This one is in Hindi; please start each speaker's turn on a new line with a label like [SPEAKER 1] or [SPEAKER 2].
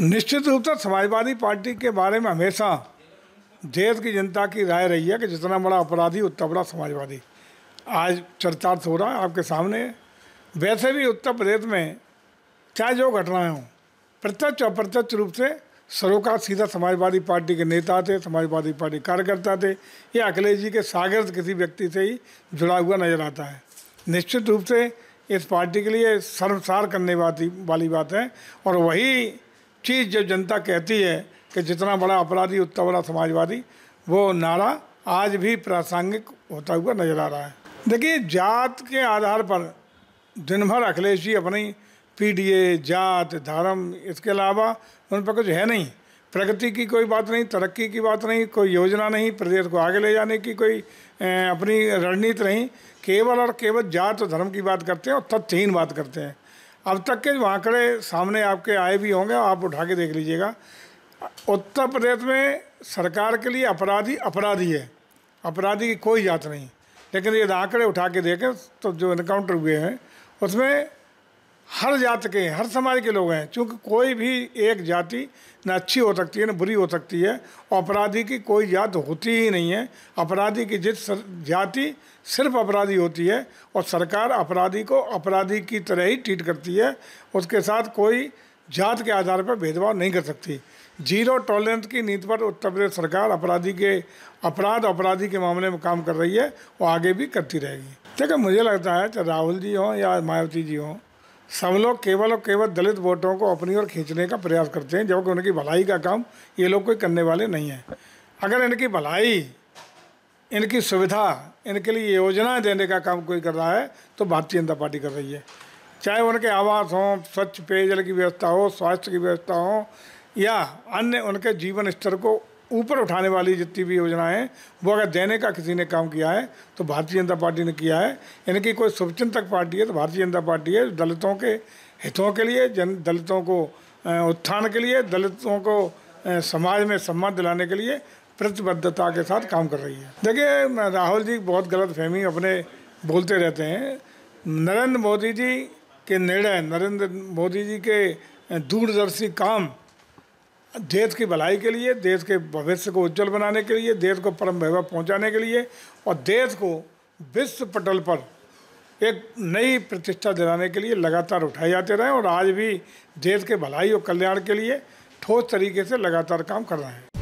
[SPEAKER 1] निश्चित रूप से समाजवादी पार्टी के बारे में हमेशा देश की जनता की राय रही है कि जितना बड़ा अपराधी उतना बड़ा समाजवादी आज चरितार्थ हो रहा है आपके सामने वैसे भी उत्तर प्रदेश में चाहे जो घटनाएं हों प्रत्यक्ष अप्रत्यक्ष रूप से सरोकार सीधा समाजवादी पार्टी के नेता थे समाजवादी पार्टी कार्यकर्ता थे ये अखिलेश जी के सागर किसी व्यक्ति से ही जुड़ा हुआ नजर आता है निश्चित रूप से इस पार्टी के लिए सर्वसार करने वाली बात है और वही चीज़ जो जनता कहती है कि जितना बड़ा अपराधी उतना बड़ा समाजवादी वो नारा आज भी प्रासंगिक होता हुआ नजर आ रहा है देखिए जात के आधार पर दिन भर अखिलेश जी अपनी पीडीए जात धर्म इसके अलावा उन पर कुछ है नहीं प्रगति की कोई बात नहीं तरक्की की बात नहीं कोई योजना नहीं प्रदेश को आगे ले जाने की कोई अपनी रणनीति नहीं केवल और केवल जात और धर्म की बात करते हैं और तथ्यहीन बात करते हैं अब तक के जो आंकड़े सामने आपके आए भी होंगे आप उठा के देख लीजिएगा उत्तर प्रदेश में सरकार के लिए अपराधी अपराधी है अपराधी की कोई जात नहीं लेकिन ये आंकड़े उठा के देखें तो जो इनकाउंटर हुए हैं उसमें हर जात के हैं हर समाज के लोग हैं क्योंकि कोई भी एक जाति ना अच्छी हो सकती है ना बुरी हो सकती है और अपराधी की कोई जात होती ही नहीं है अपराधी की जिस जाति सिर्फ अपराधी होती है और सरकार अपराधी को अपराधी की तरह ही ट्रीट करती है उसके साथ कोई जात के आधार पर भेदभाव नहीं कर सकती जीरो टॉलरेंस की नीति पर उत्तर प्रदेश सरकार अपराधी के अपराध अपराधी के मामले में काम कर रही है और आगे भी करती रहेगी देखिए मुझे लगता है चाहे राहुल जी हों या मायावती जी हों सब लोग केवल और केवल दलित वोटों को अपनी ओर खींचने का प्रयास करते हैं जबकि उनकी भलाई का काम ये लोग कोई करने वाले नहीं हैं अगर इनकी भलाई इनकी सुविधा इनके लिए योजनाएं देने का काम कोई कर रहा है तो भारतीय जनता पार्टी कर रही है चाहे उनके आवास हों स्वच्छ पेयजल की व्यवस्था हो स्वास्थ्य की व्यवस्था हो या अन्य उनके जीवन स्तर को ऊपर उठाने वाली जितनी भी योजनाएं वो अगर देने का किसी ने काम किया है तो भारतीय जनता पार्टी ने किया है यानी कि कोई शुभचिंतक पार्टी है तो भारतीय जनता पार्टी है दलितों के हितों के लिए जन दलितों को उत्थान के लिए दलितों को समाज में सम्मान दिलाने के लिए प्रतिबद्धता के साथ काम कर रही है देखिए राहुल जी बहुत गलत फहमी अपने बोलते रहते हैं नरेंद्र मोदी जी के निर्णय नरेंद्र मोदी जी के दूरदर्शी काम देश की भलाई के लिए देश के भविष्य को उज्जवल बनाने के लिए देश को परम वैभव पहुंचाने के लिए और देश को विश्व पटल पर एक नई प्रतिष्ठा दिलाने के लिए लगातार उठाए जाते रहे और आज भी देश के भलाई और कल्याण के लिए ठोस तरीके से लगातार काम कर रहे हैं